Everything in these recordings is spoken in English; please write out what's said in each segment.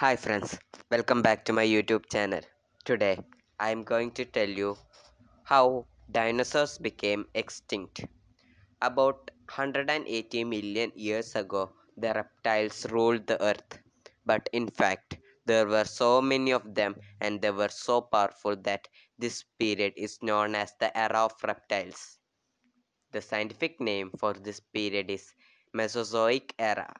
Hi friends, welcome back to my YouTube channel. Today, I am going to tell you how dinosaurs became extinct. About 180 million years ago, the reptiles ruled the earth. But in fact, there were so many of them and they were so powerful that this period is known as the era of reptiles. The scientific name for this period is Mesozoic era.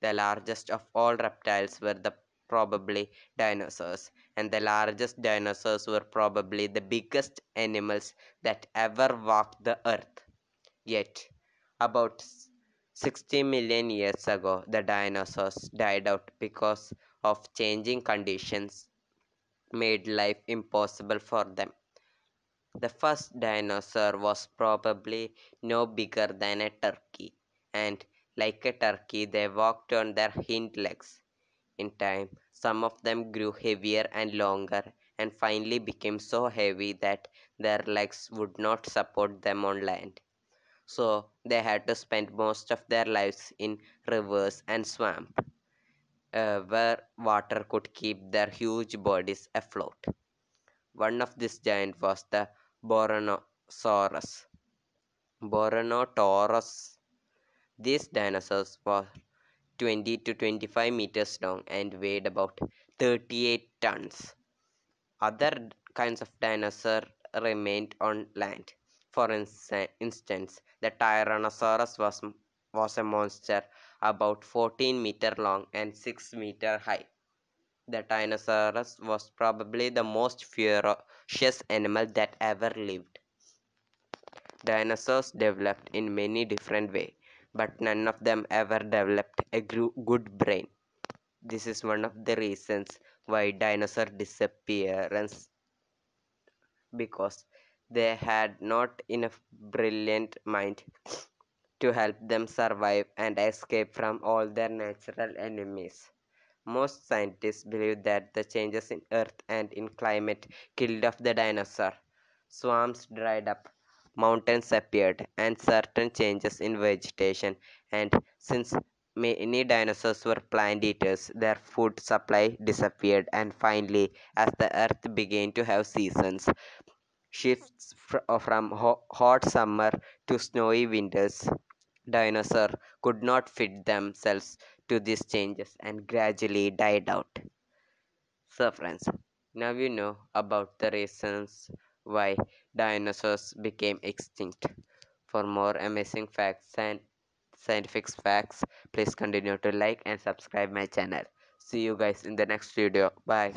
The largest of all reptiles were the probably dinosaurs. And the largest dinosaurs were probably the biggest animals that ever walked the earth. Yet, about 60 million years ago, the dinosaurs died out because of changing conditions made life impossible for them. The first dinosaur was probably no bigger than a turkey, and like a turkey, they walked on their hind legs. In time, some of them grew heavier and longer, and finally became so heavy that their legs would not support them on land. So they had to spend most of their lives in rivers and swamps, uh, where water could keep their huge bodies afloat. One of these giants was the Boronosaurus. Boronotaurus. These dinosaurs were 20 to 25 meters long and weighed about 38 tons. Other kinds of dinosaur remained on land. For insa- instance, the Tyrannosaurus was, was a monster about 14 meter long and 6 meter high. The Tyrannosaurus was probably the most ferocious animal that ever lived. Dinosaurs developed in many different ways but none of them ever developed a good brain. This is one of the reasons why dinosaur disappearance because they had not enough brilliant mind to help them survive and escape from all their natural enemies. Most scientists believe that the changes in earth and in climate killed off the dinosaur. Swamps dried up, mountains appeared and certain changes in vegetation and since many dinosaurs were plant eaters their food supply disappeared and finally as the earth began to have seasons shifts from hot summer to snowy winters dinosaur could not fit themselves to these changes and gradually died out so friends now you know about the reasons why dinosaurs became extinct. For more amazing facts and scientific facts, please continue to like and subscribe my channel. See you guys in the next video. Bye.